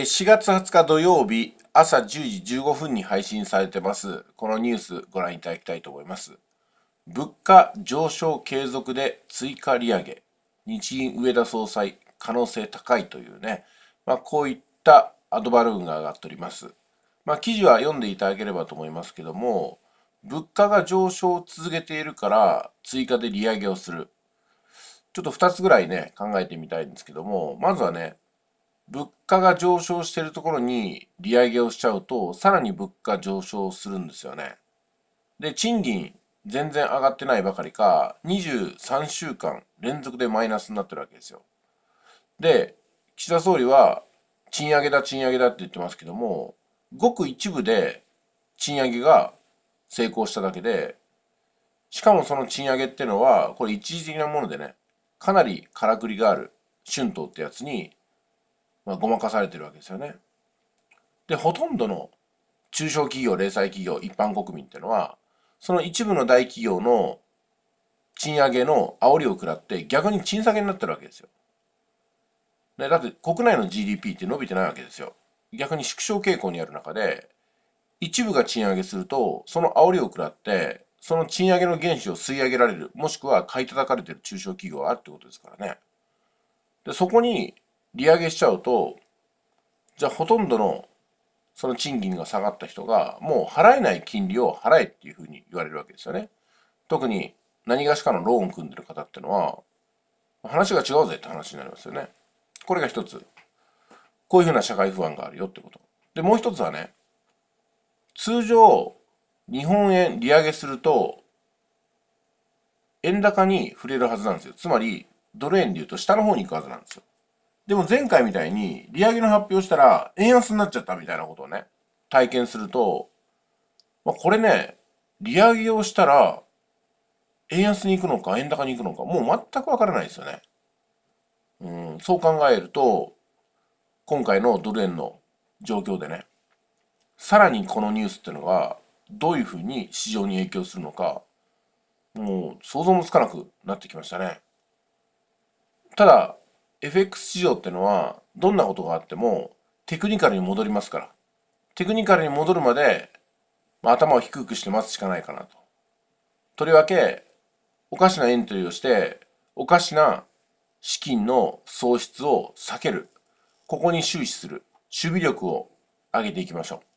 4月20日土曜日朝10時15分に配信されてます。このニュースご覧いただきたいと思います。物価上昇継続で追加利上げ。日銀上田総裁可能性高いというね。まあ、こういったアドバルーンが上がっております。まあ、記事は読んでいただければと思いますけども、物価が上昇を続けているから追加で利上げをする。ちょっと2つぐらいね、考えてみたいんですけども、まずはね、物価が上昇しているところに利上げをしちゃうと、さらに物価上昇するんですよね。で、賃金全然上がってないばかりか、23週間連続でマイナスになってるわけですよ。で、岸田総理は賃上げだ賃上げだって言ってますけども、ごく一部で賃上げが成功しただけで、しかもその賃上げっていうのは、これ一時的なものでね、かなりからくりがある春闘ってやつにまあ、ごまかされてるわけですよね。で、ほとんどの中小企業、零細企業、一般国民っていうのは、その一部の大企業の賃上げの煽りを食らって逆に賃下げになってるわけですよ。ね、だって国内の GDP って伸びてないわけですよ。逆に縮小傾向にある中で、一部が賃上げすると、その煽りを食らって、その賃上げの原資を吸い上げられる、もしくは買い叩かれてる中小企業はあるってことですからね。で、そこに利上げしちゃうと、じゃあほとんどのその賃金が下がった人が、もう払えない金利を払えっていうふうに言われるわけですよね。特に何がしかのローン組んでる方ってのは、話が違うぜって話になりますよね。これが一つ。こういうふうな社会不安があるよってこと。で、もう一つはね、通常、日本円利上げすると、円高に触れるはずなんですよ。つまり、ドル円で言うと下の方に行くはずなんですよ。でも前回みたいに、利上げの発表したら、円安になっちゃったみたいなことをね、体験すると、まあ、これね、利上げをしたら、円安に行くのか、円高に行くのか、もう全くわからないですよね。うん、そう考えると、今回のドル円の状況でね、さらにこのニュースっていうのが、どういうふうに市場に影響するのか、もう想像もつかなくなってきましたね。ただ、FX 市場ってのは、どんなことがあっても、テクニカルに戻りますから。テクニカルに戻るまで、まあ、頭を低くして待つしかないかなと。とりわけ、おかしなエントリーをして、おかしな資金の喪失を避ける。ここに終始する。守備力を上げていきましょう。